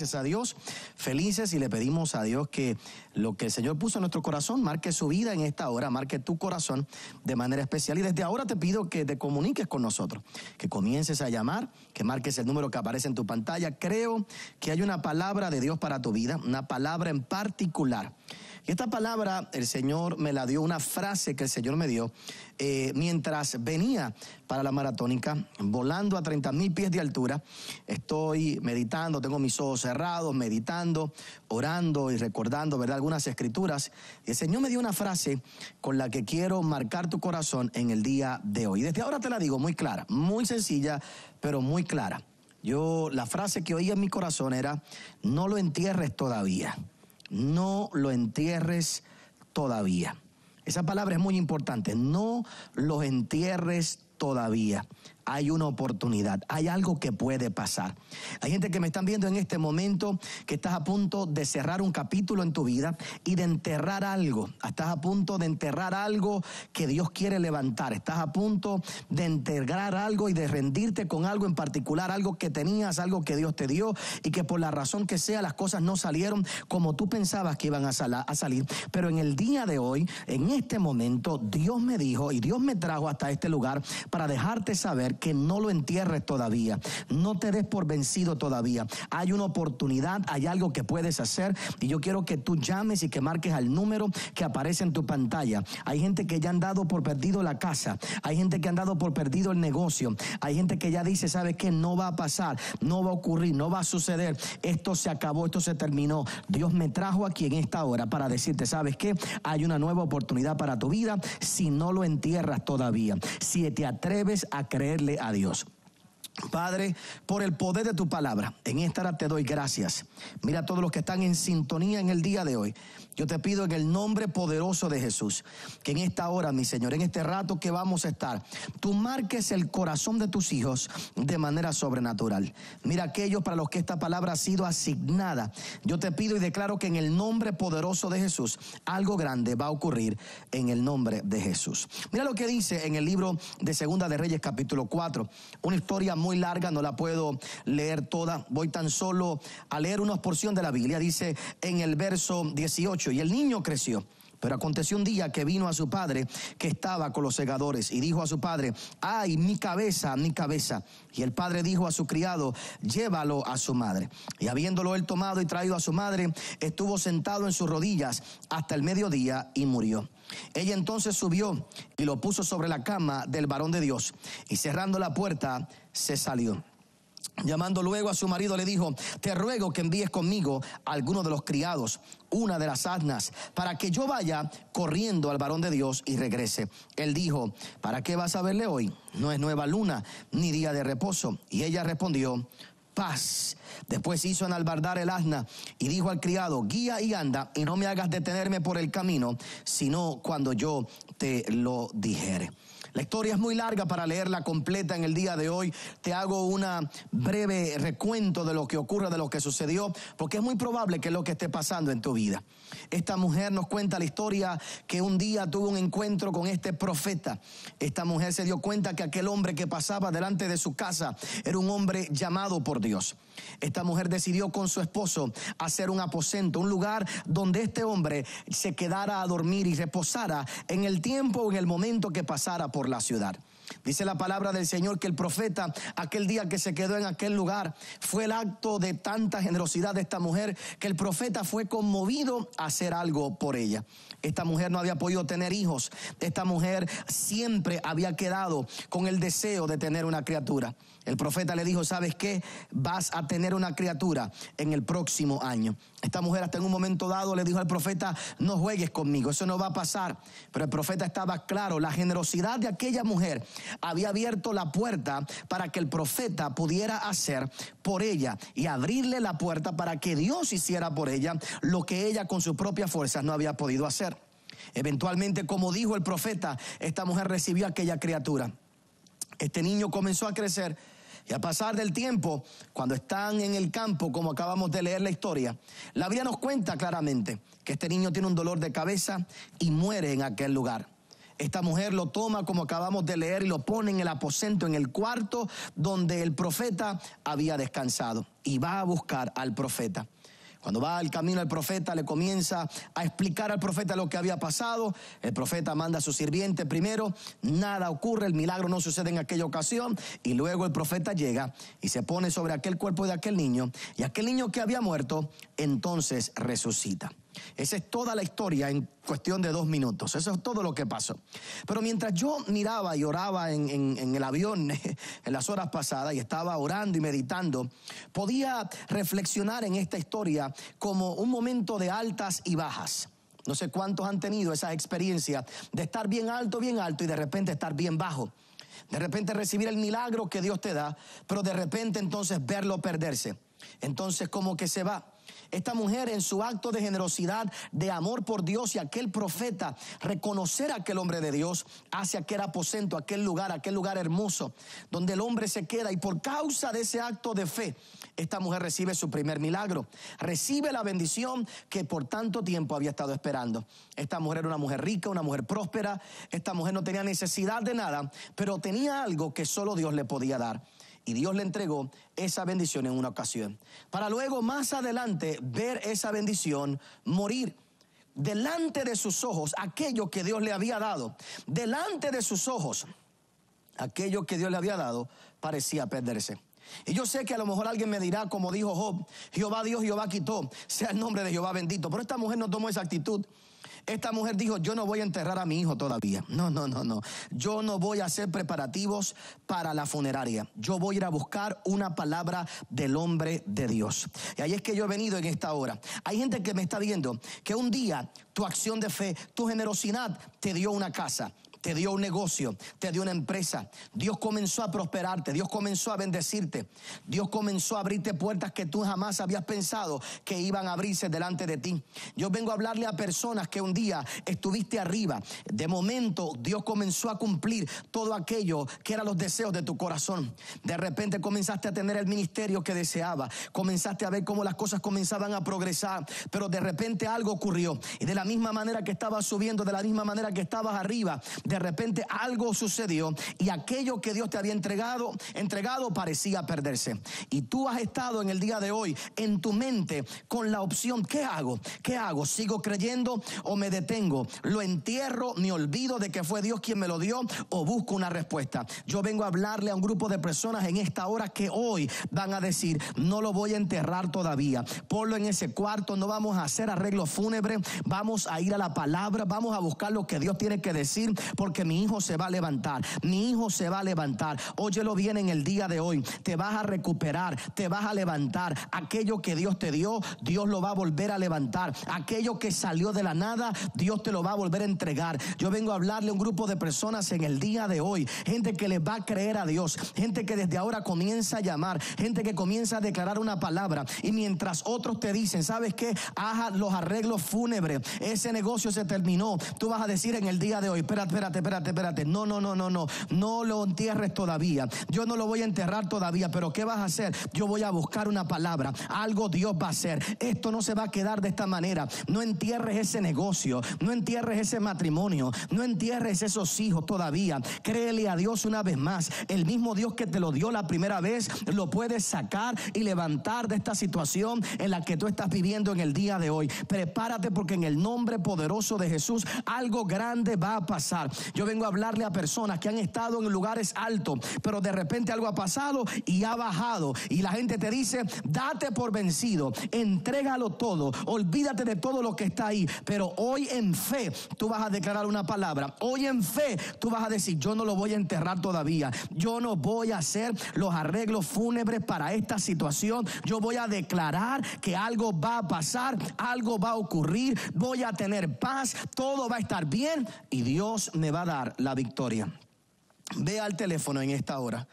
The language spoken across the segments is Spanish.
gracias a Dios, felices y le pedimos a Dios que lo que el Señor puso en nuestro corazón marque su vida en esta hora, marque tu corazón de manera especial. Y desde ahora te pido que te comuniques con nosotros, que comiences a llamar, que marques el número que aparece en tu pantalla. Creo que hay una palabra de Dios para tu vida, una palabra en particular y esta palabra el Señor me la dio, una frase que el Señor me dio eh, mientras venía para la maratónica, volando a 30 mil pies de altura. Estoy meditando, tengo mis ojos cerrados, meditando, orando y recordando, ¿verdad? Algunas escrituras. Y el Señor me dio una frase con la que quiero marcar tu corazón en el día de hoy. Desde ahora te la digo muy clara, muy sencilla, pero muy clara. Yo, la frase que oía en mi corazón era, no lo entierres todavía no lo entierres todavía. Esa palabra es muy importante, no lo entierres todavía hay una oportunidad, hay algo que puede pasar. Hay gente que me están viendo en este momento que estás a punto de cerrar un capítulo en tu vida y de enterrar algo. Estás a punto de enterrar algo que Dios quiere levantar. Estás a punto de enterrar algo y de rendirte con algo en particular, algo que tenías, algo que Dios te dio y que por la razón que sea las cosas no salieron como tú pensabas que iban a, a salir. Pero en el día de hoy, en este momento, Dios me dijo y Dios me trajo hasta este lugar para dejarte saber que no lo entierres todavía. No te des por vencido todavía. Hay una oportunidad, hay algo que puedes hacer y yo quiero que tú llames y que marques al número que aparece en tu pantalla. Hay gente que ya han dado por perdido la casa, hay gente que han dado por perdido el negocio, hay gente que ya dice, ¿sabes qué? No va a pasar, no va a ocurrir, no va a suceder. Esto se acabó, esto se terminó. Dios me trajo aquí en esta hora para decirte, ¿sabes qué? Hay una nueva oportunidad para tu vida si no lo entierras todavía. Si te atreves a creer Adiós. Padre, por el poder de tu palabra, en esta hora te doy gracias. Mira a todos los que están en sintonía en el día de hoy. Yo te pido en el nombre poderoso de Jesús, que en esta hora, mi Señor, en este rato que vamos a estar, tú marques el corazón de tus hijos de manera sobrenatural. Mira aquellos para los que esta palabra ha sido asignada. Yo te pido y declaro que en el nombre poderoso de Jesús, algo grande va a ocurrir en el nombre de Jesús. Mira lo que dice en el libro de Segunda de Reyes capítulo 4, una historia muy muy larga, no la puedo leer toda. Voy tan solo a leer una porción de la Biblia. Dice en el verso 18, y el niño creció pero aconteció un día que vino a su padre que estaba con los segadores y dijo a su padre, ay, mi cabeza, mi cabeza. Y el padre dijo a su criado, llévalo a su madre. Y habiéndolo él tomado y traído a su madre, estuvo sentado en sus rodillas hasta el mediodía y murió. Ella entonces subió y lo puso sobre la cama del varón de Dios y cerrando la puerta se salió. Llamando luego a su marido le dijo, te ruego que envíes conmigo alguno de los criados, una de las asnas, para que yo vaya corriendo al varón de Dios y regrese. Él dijo, ¿para qué vas a verle hoy? No es nueva luna ni día de reposo. Y ella respondió, paz. Después hizo enalbardar el asna y dijo al criado, guía y anda y no me hagas detenerme por el camino, sino cuando yo te lo dijere. La historia es muy larga para leerla completa en el día de hoy. Te hago un breve recuento de lo que ocurre, de lo que sucedió, porque es muy probable que es lo que esté pasando en tu vida. Esta mujer nos cuenta la historia que un día tuvo un encuentro con este profeta. Esta mujer se dio cuenta que aquel hombre que pasaba delante de su casa era un hombre llamado por Dios. Esta mujer decidió con su esposo hacer un aposento, un lugar donde este hombre se quedara a dormir y reposara en el tiempo o en el momento que pasara por la ciudad. Dice la palabra del Señor que el profeta, aquel día que se quedó en aquel lugar, fue el acto de tanta generosidad de esta mujer que el profeta fue conmovido a hacer algo por ella. Esta mujer no había podido tener hijos. Esta mujer siempre había quedado con el deseo de tener una criatura. El profeta le dijo, ¿sabes qué? Vas a tener una criatura en el próximo año. Esta mujer hasta en un momento dado le dijo al profeta, no juegues conmigo, eso no va a pasar. Pero el profeta estaba claro, la generosidad de aquella mujer había abierto la puerta para que el profeta pudiera hacer por ella y abrirle la puerta para que Dios hiciera por ella lo que ella con sus propias fuerzas no había podido hacer. Eventualmente, como dijo el profeta, esta mujer recibió aquella criatura. Este niño comenzó a crecer y al pasar del tiempo, cuando están en el campo, como acabamos de leer la historia, la Biblia nos cuenta claramente que este niño tiene un dolor de cabeza y muere en aquel lugar. Esta mujer lo toma, como acabamos de leer, y lo pone en el aposento, en el cuarto donde el profeta había descansado. Y va a buscar al profeta. Cuando va al camino el profeta, le comienza a explicar al profeta lo que había pasado. El profeta manda a su sirviente primero, nada ocurre, el milagro no sucede en aquella ocasión. Y luego el profeta llega y se pone sobre aquel cuerpo de aquel niño. Y aquel niño que había muerto, entonces resucita. Esa es toda la historia en cuestión de dos minutos. Eso es todo lo que pasó. Pero mientras yo miraba y oraba en, el avión en las horas pasadas y estaba orando y meditando, podía reflexionar en esta historia como un momento de altas y bajas. No sé cuántos han tenido esa experiencia de estar bien alto, bien alto y de repente estar bien bajo. De repente recibir el milagro que Dios te da, pero de repente entonces verlo perderse. Entonces como que se va. Esta mujer en su acto de generosidad, de amor por Dios y aquel profeta, reconocer a aquel hombre de Dios hacia aquel aposento, aquel lugar, aquel lugar hermoso, donde el hombre se queda y por causa de ese acto de fe, esta mujer recibe su primer milagro, recibe la bendición que por tanto tiempo había estado esperando. Esta mujer era una mujer rica, una mujer próspera, esta mujer no tenía necesidad de nada, pero tenía algo que solo Dios le podía dar y Dios le entregó esa bendición en una ocasión, para luego más adelante ver esa bendición morir delante de sus ojos aquello que Dios le había dado, delante de sus ojos aquello que Dios le había dado parecía perderse. Y yo sé que a lo mejor alguien me dirá, como dijo Job, Jehová Dios, Jehová quitó, sea el nombre de Jehová bendito. Pero esta mujer no tomó esa actitud. Esta mujer dijo, yo no voy a enterrar a mi hijo todavía. No, no, no, no. Yo no voy a hacer preparativos para la funeraria. Yo voy a ir a buscar una palabra del hombre de Dios. Y ahí es que yo he venido en esta hora. Hay gente que me está viendo que un día tu acción de fe, tu generosidad te dio una casa te dio un negocio, te dio una empresa. Dios comenzó a prosperarte, Dios comenzó a bendecirte, Dios comenzó a abrirte puertas que tú jamás habías pensado que iban a abrirse delante de ti. Yo vengo a hablarle a personas que un día estuviste arriba. De momento Dios comenzó a cumplir todo aquello que eran los deseos de tu corazón. De repente comenzaste a tener el ministerio que deseaba, comenzaste a ver cómo las cosas comenzaban a progresar, pero de repente algo ocurrió y de la misma manera que estabas subiendo, de la misma manera que estabas arriba, de repente algo sucedió y aquello que Dios te había entregado, entregado parecía perderse. Y tú has estado en el día de hoy en tu mente con la opción, ¿qué hago? ¿Qué hago? ¿Sigo creyendo o me detengo? ¿Lo entierro? ¿Me olvido de que fue Dios quien me lo dio? ¿O busco una respuesta? Yo vengo a hablarle a un grupo de personas en esta hora que hoy van a decir, no lo voy a enterrar todavía. Ponlo en ese cuarto, no vamos a hacer arreglo fúnebre vamos a ir a la palabra, vamos a buscar lo que Dios tiene que decir porque mi hijo se va a levantar, mi hijo se va a levantar. Óyelo bien en el día de hoy, te vas a recuperar, te vas a levantar. Aquello que Dios te dio, Dios lo va a volver a levantar. Aquello que salió de la nada, Dios te lo va a volver a entregar. Yo vengo a hablarle a un grupo de personas en el día de hoy, gente que le va a creer a Dios, gente que desde ahora comienza a llamar, gente que comienza a declarar una palabra y mientras otros te dicen, ¿sabes qué? Haz los arreglos fúnebres, ese negocio se terminó. Tú vas a decir en el día de hoy, espérate, espérate espérate, espérate, No, no, no, no, no. No lo entierres todavía. Yo no lo voy a enterrar todavía, pero ¿qué vas a hacer? Yo voy a buscar una palabra. Algo Dios va a hacer. Esto no se va a quedar de esta manera. No entierres ese negocio. No entierres ese matrimonio. No entierres esos hijos todavía. Créele a Dios una vez más. El mismo Dios que te lo dio la primera vez, lo puedes sacar y levantar de esta situación en la que tú estás viviendo en el día de hoy. Prepárate porque en el nombre poderoso de Jesús algo grande va a pasar. Yo vengo a hablarle a personas que han estado en lugares altos, pero de repente algo ha pasado y ha bajado. Y la gente te dice, date por vencido, entrégalo todo, olvídate de todo lo que está ahí. Pero hoy en fe tú vas a declarar una palabra. Hoy en fe tú vas a decir, yo no lo voy a enterrar todavía. Yo no voy a hacer los arreglos fúnebres para esta situación. Yo voy a declarar que algo va a pasar, algo va a ocurrir, voy a tener paz, todo va a estar bien y Dios me me va a dar la victoria. Ve al teléfono en esta hora.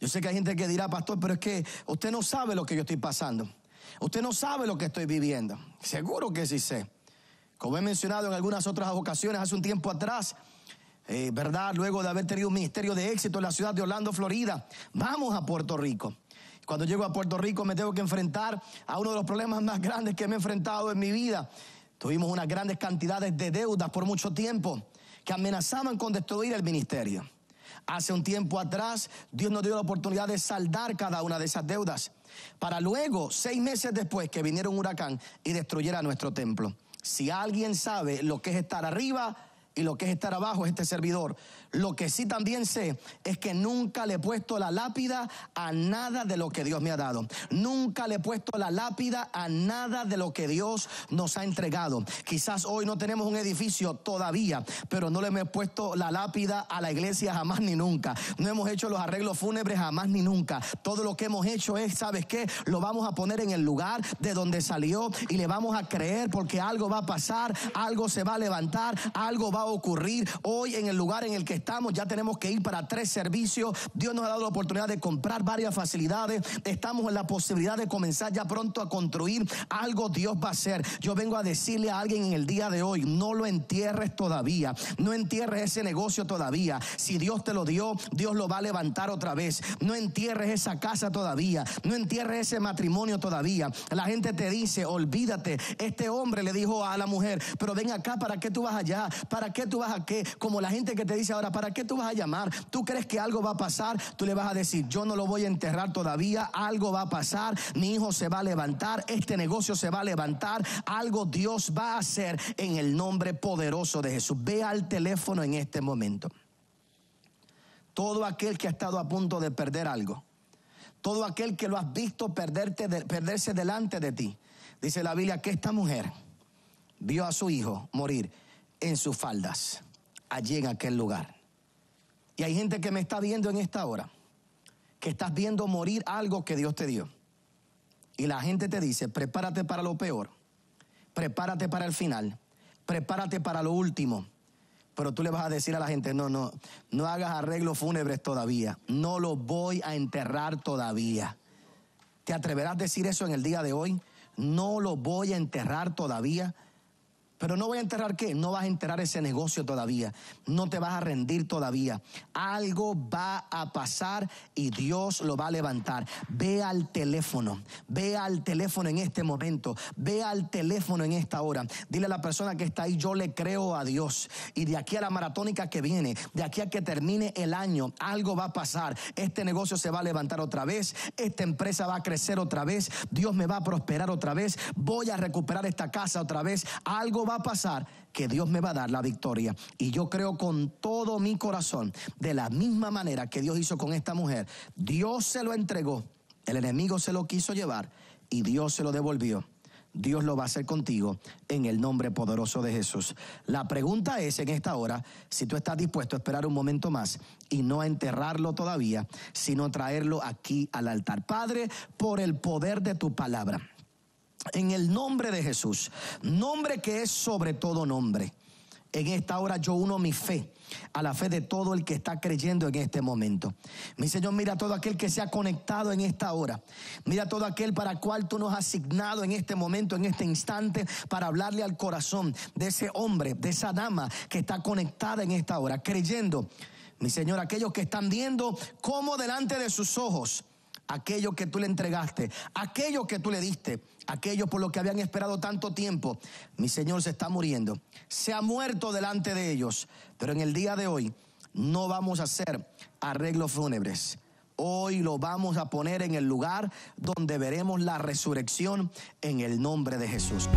Yo sé que hay gente que dirá, pastor, pero es que usted no sabe lo que yo estoy pasando. Usted no sabe lo que estoy viviendo. Seguro que sí sé. Como he mencionado en algunas otras ocasiones hace un tiempo atrás, eh, ¿verdad? Luego de haber tenido un ministerio de éxito en la ciudad de Orlando, Florida, vamos a Puerto Rico. Cuando llego a Puerto Rico me tengo que enfrentar a uno de los problemas más grandes que me he enfrentado en mi vida. Tuvimos unas grandes cantidades de deudas por mucho tiempo que amenazaban con destruir el ministerio. Hace un tiempo atrás, Dios nos dio la oportunidad de saldar cada una de esas deudas, para luego, seis meses después, que viniera un huracán y destruyera nuestro templo. Si alguien sabe lo que es estar arriba, y lo que es estar abajo es este servidor. Lo que sí también sé es que nunca le he puesto la lápida a nada de lo que Dios me ha dado. Nunca le he puesto la lápida a nada de lo que Dios nos ha entregado. Quizás hoy no tenemos un edificio todavía, pero no le hemos puesto la lápida a la iglesia jamás ni nunca. No hemos hecho los arreglos fúnebres jamás ni nunca. Todo lo que hemos hecho es, ¿sabes qué? Lo vamos a poner en el lugar de donde salió y le vamos a creer porque algo va a pasar, algo se va a levantar, algo va a ocurrir. Hoy en el lugar en el que estamos ya tenemos que ir para tres servicios. Dios nos ha dado la oportunidad de comprar varias facilidades. Estamos en la posibilidad de comenzar ya pronto a construir algo. Dios va a hacer. Yo vengo a decirle a alguien en el día de hoy, no lo entierres todavía. No entierres ese negocio todavía. Si Dios te lo dio, Dios lo va a levantar otra vez. No entierres esa casa todavía. No entierres ese matrimonio todavía. La gente te dice, olvídate. Este hombre le dijo a la mujer, pero ven acá, ¿para qué tú vas allá? ¿Para qué qué tú vas a qué? Como la gente que te dice ahora, ¿para qué tú vas a llamar? ¿Tú crees que algo va a pasar? Tú le vas a decir, yo no lo voy a enterrar todavía, algo va a pasar, mi hijo se va a levantar, este negocio se va a levantar, algo Dios va a hacer en el nombre poderoso de Jesús. Ve al teléfono en este momento. Todo aquel que ha estado a punto de perder algo, todo aquel que lo has visto perderte, perderse delante de ti, dice la Biblia que esta mujer vio a su hijo morir en sus faldas, allí en aquel lugar. Y hay gente que me está viendo en esta hora, que estás viendo morir algo que Dios te dio. Y la gente te dice, prepárate para lo peor, prepárate para el final, prepárate para lo último. Pero tú le vas a decir a la gente, no, no, no hagas arreglos fúnebres todavía, no lo voy a enterrar todavía. ¿Te atreverás a decir eso en el día de hoy? No lo voy a enterrar todavía. Pero no voy a enterrar qué, no vas a enterrar ese negocio todavía, no te vas a rendir todavía. Algo va a pasar y Dios lo va a levantar. Ve al teléfono, ve al teléfono en este momento, ve al teléfono en esta hora. Dile a la persona que está ahí, yo le creo a Dios. Y de aquí a la maratónica que viene, de aquí a que termine el año, algo va a pasar. Este negocio se va a levantar otra vez, esta empresa va a crecer otra vez, Dios me va a prosperar otra vez, voy a recuperar esta casa otra vez, algo va a pasar, que Dios me va a dar la victoria. Y yo creo con todo mi corazón, de la misma manera que Dios hizo con esta mujer, Dios se lo entregó, el enemigo se lo quiso llevar y Dios se lo devolvió. Dios lo va a hacer contigo en el nombre poderoso de Jesús. La pregunta es en esta hora si tú estás dispuesto a esperar un momento más y no enterrarlo todavía, sino traerlo aquí al altar. Padre, por el poder de tu palabra en el nombre de Jesús, nombre que es sobre todo nombre. En esta hora yo uno mi fe a la fe de todo el que está creyendo en este momento. Mi Señor, mira todo aquel que se ha conectado en esta hora. Mira todo aquel para cual tú nos has asignado en este momento, en este instante, para hablarle al corazón de ese hombre, de esa dama que está conectada en esta hora, creyendo. Mi Señor, aquellos que están viendo cómo delante de sus ojos aquello que tú le entregaste, aquello que tú le diste, aquello por lo que habían esperado tanto tiempo. Mi Señor se está muriendo, se ha muerto delante de ellos, pero en el día de hoy no vamos a hacer arreglos fúnebres. Hoy lo vamos a poner en el lugar donde veremos la resurrección en el nombre de Jesús.